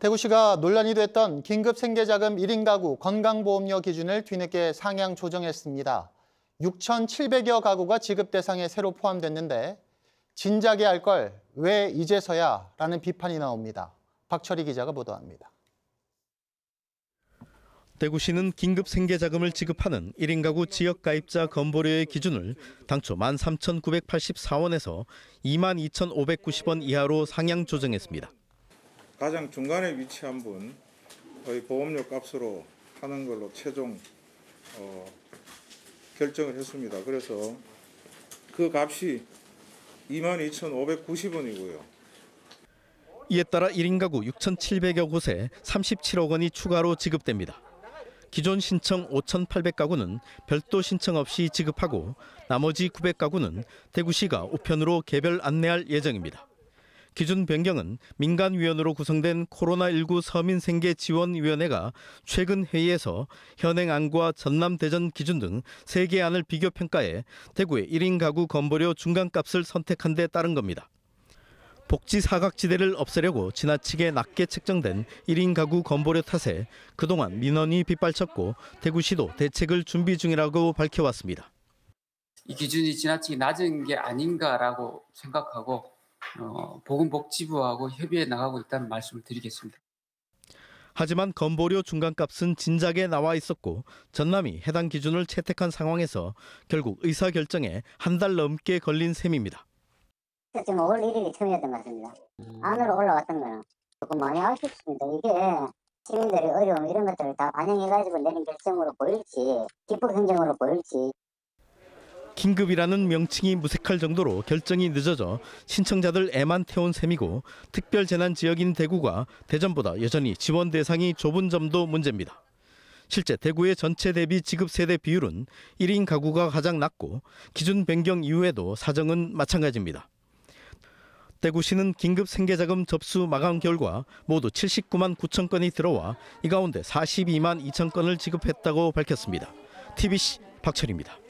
대구시가 논란이 됐던 긴급 생계자금 1인 가구 건강보험료 기준을 뒤늦게 상향 조정했습니다. 6,700여 가구가 지급 대상에 새로 포함됐는데 진작에 할 걸 왜 이제서야 라는 비판이 나옵니다. 박철희 기자가 보도합니다. 대구시는 긴급 생계자금을 지급하는 1인 가구 지역가입자 건보료의 기준을 당초 13,984원에서 22,590원 이하로 상향 조정했습니다. 가장 중간에 위치한 분 거의 보험료 값으로 하는 걸로 최종 어, 결정을 했습니다. 그래서 그 값이 22,590원이고요. 이에 따라 1인 가구 6,700여 곳에 37억 원이 추가로 지급됩니다. 기존 신청 5,800가구는 별도 신청 없이 지급하고 나머지 900가구는 대구시가 우편으로 개별 안내할 예정입니다. 기준 변경은 민간위원으로 구성된 코로나19 서민생계지원위원회가 최근 회의에서 현행안과 전남 대전 기준 등 3개 안을 비교 평가해 대구의 1인 가구 건보료 중간값을 선택한 데 따른 겁니다. 복지 사각지대를 없애려고 지나치게 낮게 책정된 1인 가구 건보료 탓에 그동안 민원이 빗발쳤고 대구시도 대책을 준비 중이라고 밝혀왔습니다. 이 기준이 지나치게 낮은 게 아닌가라고 생각하고 어, 보건복지부하고 협의해 나가고 있다는 말씀을 드리겠습니다. 하지만 건보료 중간값은 진작에 나와 있었고 전남이 해당 기준을 채택한 상황에서 결국 의사 결정에 한 달 넘게 걸린 셈입니다. 지금 5월 1일이 처음이었던 것 같습니다. 음. 안으로 올라왔던 거는 조금 많이 아쉽습니다. 이게 시민들의 어려움 이런 것들을 다 반영해가지고 내린 결정으로 보일지, 기폭 행정으로 보일지 긴급이라는 명칭이 무색할 정도로 결정이 늦어져 신청자들 애만 태운 셈이고 특별 재난 지역인 대구가 대전보다 여전히 지원 대상이 좁은 점도 문제입니다. 실제 대구의 전체 대비 지급 세대 비율은 1인 가구가 가장 낮고 기준 변경 이후에도 사정은 마찬가지입니다. 대구시는 긴급 생계자금 접수 마감 결과 모두 79만 9천 건이 들어와 이 가운데 42만 2천 건을 지급했다고 밝혔습니다. TBC 박철입니다.